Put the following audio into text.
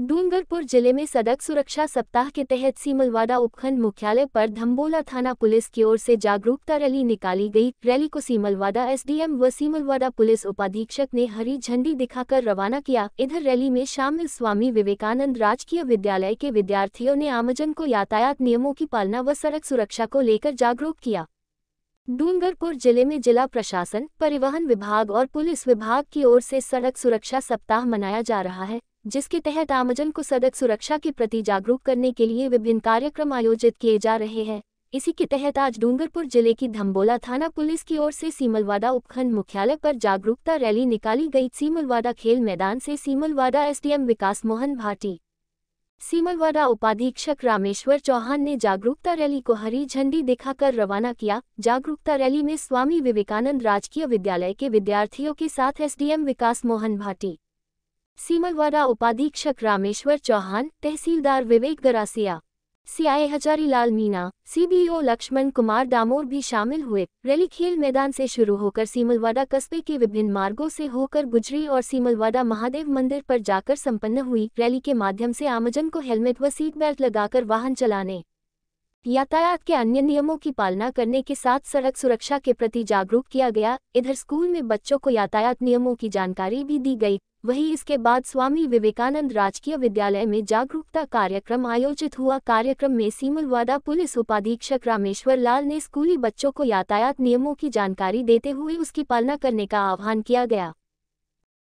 डूंगरपुर जिले में सड़क सुरक्षा सप्ताह के तहत सीमलवाड़ा उपखंड मुख्यालय पर धम्बोला थाना पुलिस की ओर से जागरूकता रैली निकाली गई रैली को सीमलवाड़ा एसडीएम व सीमलवाड़ा पुलिस उपाधीक्षक ने हरी झंडी दिखाकर रवाना किया इधर रैली में शामिल स्वामी विवेकानंद राजकीय विद्यालय के विद्यार्थियों ने आमजन को यातायात नियमों की पालना व सड़क सुरक्षा को लेकर जागरूक किया डूंगरपुर जिले में जिला प्रशासन परिवहन विभाग और पुलिस विभाग की ओर से सड़क सुरक्षा सप्ताह मनाया जा रहा है जिसके तहत आमजन को सड़क सुरक्षा के प्रति जागरूक करने के लिए विभिन्न कार्यक्रम आयोजित किए जा रहे हैं इसी के तहत आज डूंगरपुर जिले की धम्बोला थाना पुलिस की ओर से सीमलवाड़ा उपखंड मुख्यालय पर जागरूकता रैली निकाली गई सीमलवाड़ा खेल मैदान से सीमलवाड़ा एसडीएम विकास मोहन भाटी सीमलवाड़ा उपाधीक्षक रामेश्वर चौहान ने जागरूकता रैली को हरी झंडी दिखाकर रवाना किया जागरूकता रैली में स्वामी विवेकानंद राजकीय विद्यालय के विद्यार्थियों के साथ एसडीएम विकास मोहन भाटी सीमलवाड़ा उपाधीक्षक रामेश्वर चौहान तहसीलदार विवेक गरासिया सीआई हजारीलाल मीना सीबीओ लक्ष्मण कुमार दामोर भी शामिल हुए रैली खेल मैदान से शुरू होकर सीमलवाड़ा कस्बे के विभिन्न मार्गों से होकर गुजरी और सीमलवाड़ा महादेव मंदिर पर जाकर संपन्न हुई रैली के माध्यम से आमजन को हेलमेट व सीट बेल्ट लगाकर वाहन चलाने यातायात के अन्य नियमों की पालना करने के साथ सड़क सुरक्षा के प्रति जागरूक किया गया इधर स्कूल में बच्चों को यातायात नियमों की जानकारी भी दी गई वहीं इसके बाद स्वामी विवेकानंद राजकीय विद्यालय में जागरूकता कार्यक्रम आयोजित हुआ कार्यक्रम में सीमलवादा पुलिस उपाधीक्षक रामेश्वर लाल ने स्कूली बच्चों को यातायात नियमों की जानकारी देते हुए उसकी पालना करने का आह्वान किया गया